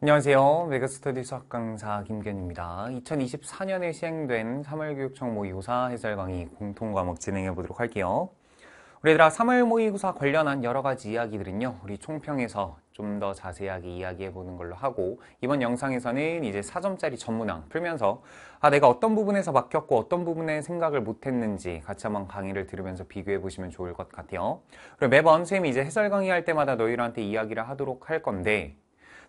안녕하세요. 메가스터디 수학 강사 김견입니다. 2024년에 시행된 3월 교육청 모의고사 해설 강의 공통 과목 진행해 보도록 할게요. 우리 들아 3월 모의고사 관련한 여러 가지 이야기들은요. 우리 총평에서 좀 더 자세하게 이야기해 보는 걸로 하고 이번 영상에서는 이제 4점짜리 전문항 풀면서 아 내가 어떤 부분에서 막혔고 어떤 부분에 생각을 못 했는지 같이 한번 강의를 들으면서 비교해 보시면 좋을 것 같아요. 그리고 매번 선생님이 이제 해설 강의할 때마다 너희들한테 이야기를 하도록 할 건데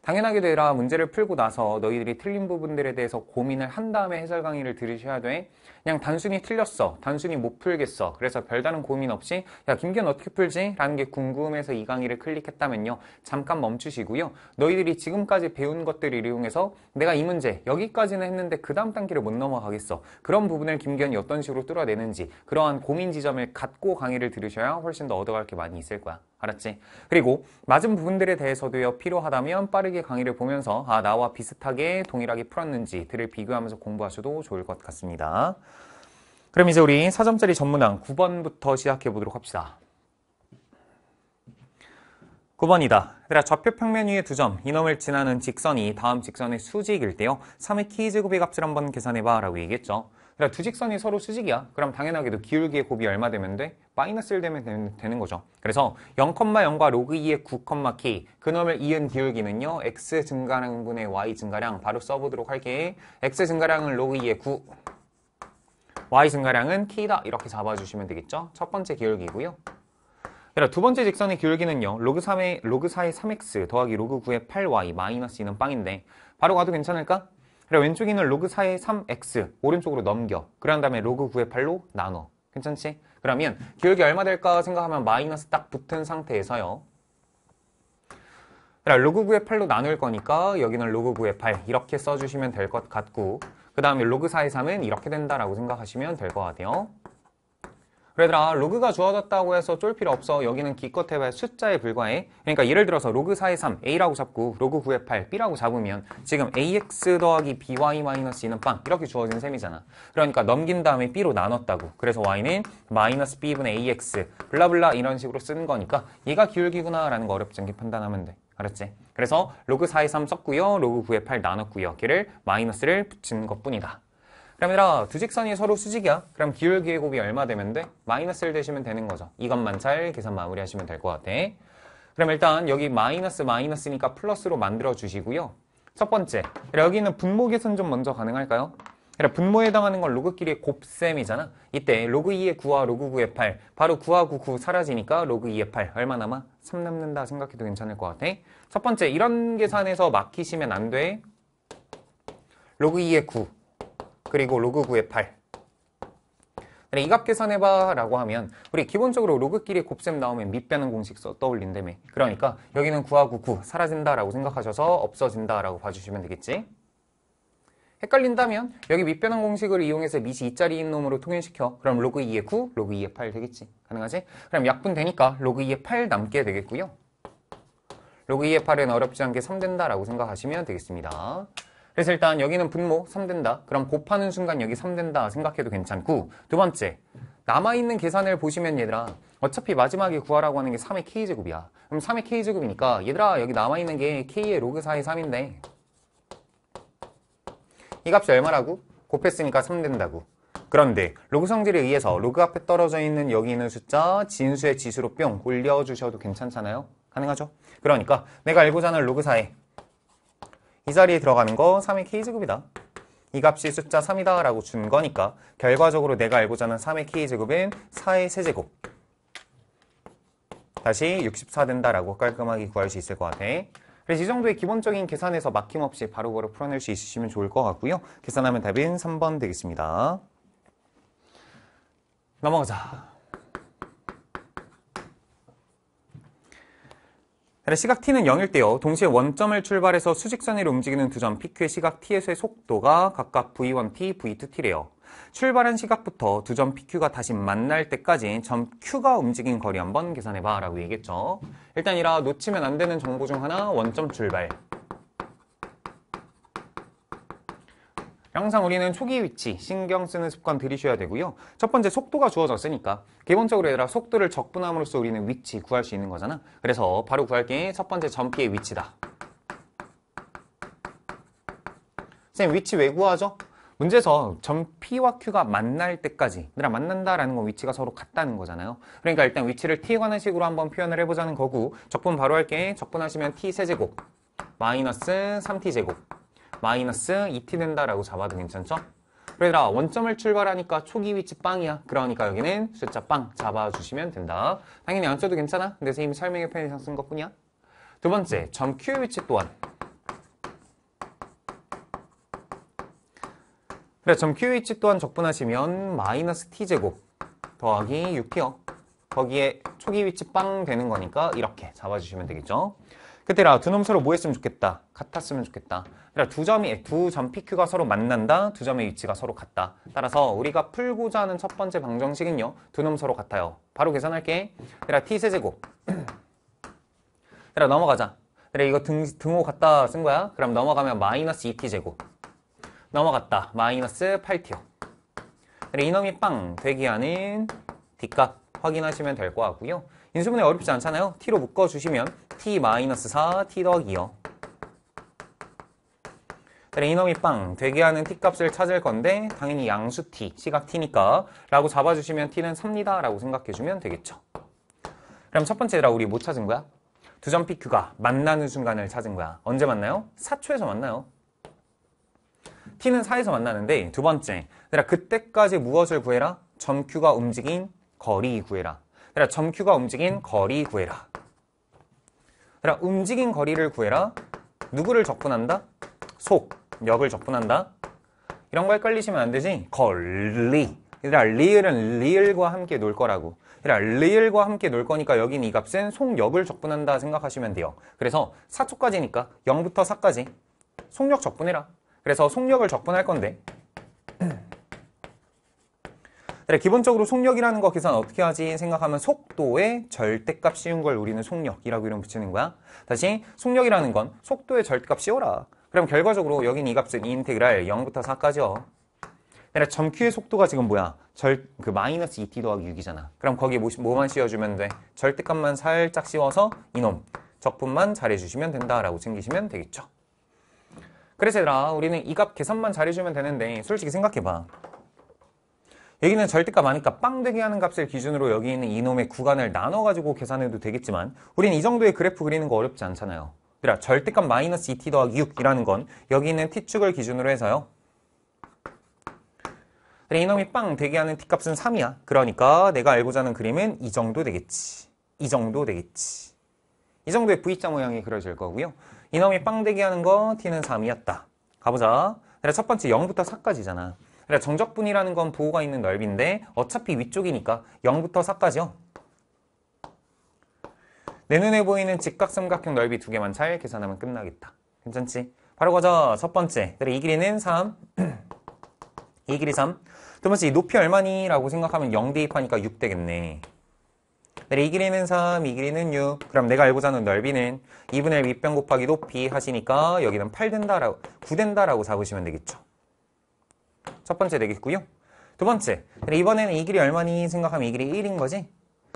당연하게 되라 문제를 풀고 나서 너희들이 틀린 부분들에 대해서 고민을 한 다음에 해설 강의를 들으셔야 돼. 그냥 단순히 틀렸어. 단순히 못 풀겠어. 그래서 별다른 고민 없이 야 김기현 어떻게 풀지? 라는 게 궁금해서 이 강의를 클릭했다면요. 잠깐 멈추시고요. 너희들이 지금까지 배운 것들을 이용해서 내가 이 문제 여기까지는 했는데 그 다음 단계를 못 넘어가겠어. 그런 부분을 김기현이 어떤 식으로 뚫어내는지 그러한 고민 지점을 갖고 강의를 들으셔야 훨씬 더 얻어갈 게 많이 있을 거야. 알았지? 그리고 맞은 부분들에 대해서도요, 필요하다면 빠르게 강의를 보면서 아, 나와 비슷하게 동일하게 풀었는지들을 비교하면서 공부하셔도 좋을 것 같습니다. 그럼 이제 우리 4점짜리 전문항 9번부터 시작해 보도록 합시다. 9번이다. 얘들아 좌표 평면 위에 2 점, 이놈을 지나는 직선이 다음 직선의 수직일 때요. 3의 키즈곱비 값을 한번 계산해봐 라고 얘기했죠. 그러니까 두 직선이 서로 수직이야. 그럼 당연하게도 기울기의 곱이 얼마 되면 돼? 마이너스 1 되면 되는, 되는 거죠. 그래서 0,0과 로그 2의 9,K 그놈을 이은 기울기는요. x 증가량분의 y 증가량 바로 써보도록 할게. x 증가량은 로그 2의 9 y 증가량은 k다 이렇게 잡아주시면 되겠죠. 첫 번째 기울기고요. 두 번째 직선의 기울기는요. 로그 3의 로그 4의 3x 더하기 로그 9의 8y 마이너스 2는 빵인데 바로 가도 괜찮을까? 그래 왼쪽 있는 로그 4의 3x 오른쪽으로 넘겨 그런 다음에 로그 9의 8로 나눠 괜찮지? 그러면 기울이 얼마 될까 생각하면 마이너스 딱 붙은 상태에서요 그래 로그 9의 8로 나눌 거니까 여기는 로그 9의 8 이렇게 써주시면 될 것 같고 그 다음에 로그 4의 3은 이렇게 된다라고 생각하시면 될 것 같아요 그 얘들아 로그가 주어졌다고 해서 쫄 필요 없어 여기는 기껏 해봐야 숫자에 불과해 그러니까 예를 들어서 로그 4의 3 A라고 잡고 로그 9의 8 B라고 잡으면 지금 AX 더하기 BY-C는 빵 이렇게 주어진 셈이잖아 그러니까 넘긴 다음에 B로 나눴다고 그래서 Y는 마이너스 B분의 AX 블라블라 이런 식으로 쓰는 거니까 얘가 기울기구나 라는 거 어렵지 않게 판단하면 돼 알았지? 그래서 로그 4의 3 썼고요 로그 9의 8 나눴고요 걔를 마이너스를 붙인 것뿐이다 그럼 얘들아 두 직선이 서로 수직이야 그럼 기울 기곱이 얼마 되면 돼? 마이너스 를 되시면 되는 거죠 이것만 잘 계산 마무리하시면 될 것 같아 그럼 일단 여기 마이너스 마이너스니까 플러스로 만들어 주시고요 첫 번째 여기는 분모 계산 좀 먼저 가능할까요? 분모에 해당하는 건 로그끼리의 곱셈이잖아 이때 로그 2의 9와 로그 9의 8 바로 9와 9, 9 사라지니까 로그 2의 8 얼마 남아? 3 남는다 생각해도 괜찮을 것 같아 첫 번째 이런 계산에서 막히시면 안돼 로그 2의 9 그리고 로그 9의 8 그래, 이값 계산해봐 라고 하면 우리 기본적으로 로그끼리 곱셈 나오면 밑빼는 공식 써 떠올린다며 그러니까 여기는 9하고 9 사라진다 라고 생각하셔서 없어진다 라고 봐주시면 되겠지 헷갈린다면 여기 밑변는 공식을 이용해서 밑이 2자리인 놈으로 통일시켜 그럼 로그 2의 9, 로그 2의 8 되겠지 가능하지? 그럼 약분 되니까 로그 2의 8 남게 되겠고요 로그 2의 8은 어렵지 않게 3 된다라고 생각하시면 되겠습니다 그래서 일단 여기는 분모 3된다. 그럼 곱하는 순간 여기 3된다 생각해도 괜찮고 두 번째 남아있는 계산을 보시면 얘들아 어차피 마지막에 구하라고 하는 게 3의 k제곱이야. 그럼 3의 k제곱이니까 얘들아 여기 남아있는 게 k의 로그 4의 3인데 이 값이 얼마라고? 곱했으니까 3 된다고. 그런데 로그 성질에 의해서 로그 앞에 떨어져 있는 여기 있는 숫자 진수의 지수로 뿅 올려주셔도 괜찮잖아요? 가능하죠? 그러니까 내가 알고자 하는 로그 4의 이 자리에 들어가는 거 3의 k제곱이다. 이 값이 숫자 3이다 라고 준 거니까 결과적으로 내가 알고자 하는 3의 k제곱은 4의 세제곱 다시 64 된다라고 깔끔하게 구할 수 있을 것 같아. 그래서 이 정도의 기본적인 계산에서 막힘없이 바로바로 풀어낼 수 있으시면 좋을 것 같고요. 계산하면 답은 3번 되겠습니다. 넘어가자. 시각 t는 0일 때요. 동시에 원점을 출발해서 수직선으로 움직이는 두 점 PQ의 시각 t에서의 속도가 각각 v1t, v2t래요. 출발한 시각부터 두 점 PQ가 다시 만날 때까지 점 Q가 움직인 거리 한번 계산해봐 라고 얘기했죠. 일단 이라 놓치면 안 되는 정보 중 하나 원점 출발. 항상 우리는 초기 위치, 신경 쓰는 습관 들이셔야 되고요. 첫 번째 속도가 주어졌으니까 기본적으로 얘들아 속도를 적분함으로써 우리는 위치 구할 수 있는 거잖아. 그래서 바로 구할 게 첫 번째 점기의 위치다. 선생님, 위치 왜 구하죠? 문제에서 점 P와 Q가 만날 때까지 얘들아 만난다라는 건 위치가 서로 같다는 거잖아요 그러니까 일단 위치를 T에 관한 식으로 한번 표현을 해보자는 거고 적분 바로 할게 적분하시면 T 세제곱 마이너스 3T제곱 마이너스 2t 된다라고 잡아도 괜찮죠? 그러라 원점을 출발하니까 초기 위치 빵이야 그러니까 여기는 숫자 빵 잡아주시면 된다 당연히 안 써도 괜찮아 근데 선생님이 설명의 편이 상쓴 것뿐이야 두 번째 점 Q 위치 또한 그래 점 Q 위치 또한 적분하시면 마이너스 T제곱 더하기 6T요 거기에 초기 위치 빵 되는 거니까 이렇게 잡아주시면 되겠죠 그때라 두 놈 서로 뭐 했으면 좋겠다 같았으면 좋겠다 그러니까 두 점이 두점피크가 서로 만난다 두 점의 위치가 서로 같다 따라서 우리가 풀고자 하는 첫 번째 방정식은요 두 놈 서로 같아요 바로 계산할게 그래니까 T 세제곱 그래 그러니까 넘어가자 그래 그러니까 이거 등, 등호 같다 쓴 거야 그럼 넘어가면 마이너스 2T 제곱 넘어갔다 마이너스 8T요 그래 이놈이 빵 되기 하는 뒷값 확인하시면 될 거 같고요 인수분해 어렵지 않잖아요. t로 묶어주시면 t-4, t 더하기 2요. 이놈이 빵 되게 하는 t값을 찾을 건데 당연히 양수 t, 시각 t니까 라고 잡아주시면 t는 3니다 라고 생각해주면 되겠죠. 그럼 첫 번째 라 우리 뭐 찾은 거야? 두 점 PQ가 만나는 순간을 찾은 거야. 언제 만나요? 4초에서 만나요. t는 4에서 만나는데 두 번째 그때까지 무엇을 구해라? 점 Q가 움직인 거리 구해라. 그러 점Q가 움직인 거리 구해라. 그러 움직인 거리를 구해라. 누구를 적분한다? 속, 역을 적분한다. 이런 거 헷갈리시면 안 되지? 걸리. 얘들아, 리을은 리을과 함께 놀 거라고. 얘들아, 리을과 함께 놀 거니까 여긴 이 값은 속역을 적분한다 생각하시면 돼요. 그래서 4초까지니까 0부터 4까지 속력 적분해라. 그래서 속력을 적분할 건데 기본적으로 속력이라는 거 계산 어떻게 하지 생각하면 속도의 절대값 씌운 걸 우리는 속력이라고 이름 붙이는 거야. 다시 속력이라는 건 속도의 절대값 씌워라. 그럼 결과적으로 여긴 이 값은 이 인테그랄 0부터 4까지요. 내가 점큐의 속도가 지금 뭐야? 절, 그 마이너스 2t 더하기 6이잖아. 그럼 거기에 뭐, 만 씌워주면 돼? 절대값만 살짝 씌워서 이놈 적분만 잘해주시면 된다라고 챙기시면 되겠죠. 그래서 얘들아 우리는 이 값 계산만 잘해주면 되는데 솔직히 생각해봐. 여기는 절대값 많으니까 빵되게 하는 값을 기준으로 여기 있는 이놈의 구간을 나눠가지고 계산해도 되겠지만 우린 이 정도의 그래프 그리는 거 어렵지 않잖아요. 그래 절대값 마이너스 2t 더하기 6이라는 건 여기 있는 t축을 기준으로 해서요. 그래 이놈이 빵 되게 하는 t값은 3이야. 그러니까 내가 알고자 하는 그림은 이 정도 되겠지. 이 정도 되겠지. 이 정도의 V자 모양이 그려질 거고요. 이놈이 빵 되게 하는 거 t는 3이었다. 가보자. 그래 첫 번째 0부터 4까지잖아. 그러니까 정적분이라는 건 부호가 있는 넓이인데 어차피 위쪽이니까 0부터 4까지요. 내 눈에 보이는 직각삼각형 넓이 두 개만 잘 계산하면 끝나겠다. 괜찮지? 바로 가자. 첫 번째. 그래, 이 길이는 3. 이 길이 3. 두 번째, 이 높이 얼마니? 라고 생각하면 0 대입하니까 6 되겠네. 그래, 이 길이는 3, 이 길이는 6. 그럼 내가 알고자 하는 넓이는 2분의 1 밑변 곱하기 높이 하시니까 여기는 8 된다라고, 9 된다라고 잡으시면 되겠죠. 첫 번째 되겠고요. 두 번째, 이번에는 이 길이 얼마니 생각하면 이 길이 1인 거지?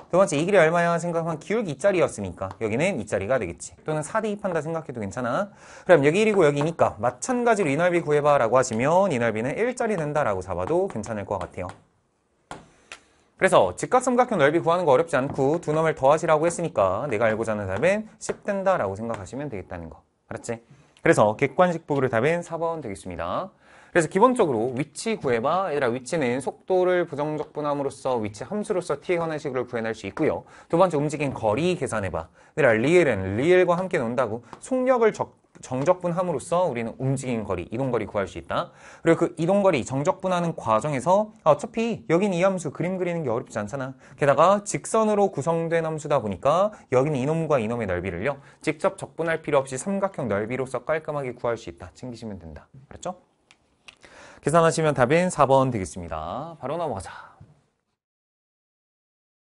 두 번째, 이 길이 얼마야 생각하면 기울기 2짜리였으니까 여기는 이짜리가 되겠지. 또는 4대 2판다 생각해도 괜찮아. 그럼 여기 1이고 여기 니까 마찬가지로 이 넓이 구해봐 라고 하시면 이 넓이는 1짜리 된다라고 잡아도 괜찮을 것 같아요. 그래서 직각삼각형 넓이 구하는 거 어렵지 않고 두넘을 더하시라고 했으니까 내가 알고자 하는 답은 10 된다라고 생각하시면 되겠다는 거. 알았지? 그래서 객관식 부호를 답은 4번 되겠습니다. 그래서 기본적으로 위치 구해봐 얘들아 위치는 속도를 부정적 분함으로써 위치 함수로서 t의 현의식으로 구해낼 수 있고요 두 번째 움직인 거리 계산해봐 얘들아 리을은 리을과 함께 논다고 속력을 적, 정적분함으로써 우리는 움직인 거리, 이동거리 구할 수 있다. 그리고 그 이동거리, 정적분하는 과정에서 아, 어차피 여긴 이 함수 그림 그리는 게 어렵지 않잖아. 게다가 직선으로 구성된 함수다 보니까 여긴 이놈과 이놈의 넓이를요. 직접 적분할 필요 없이 삼각형 넓이로서 깔끔하게 구할 수 있다. 챙기시면 된다. 그렇죠 계산하시면 답인 4번 되겠습니다. 바로 넘어가자.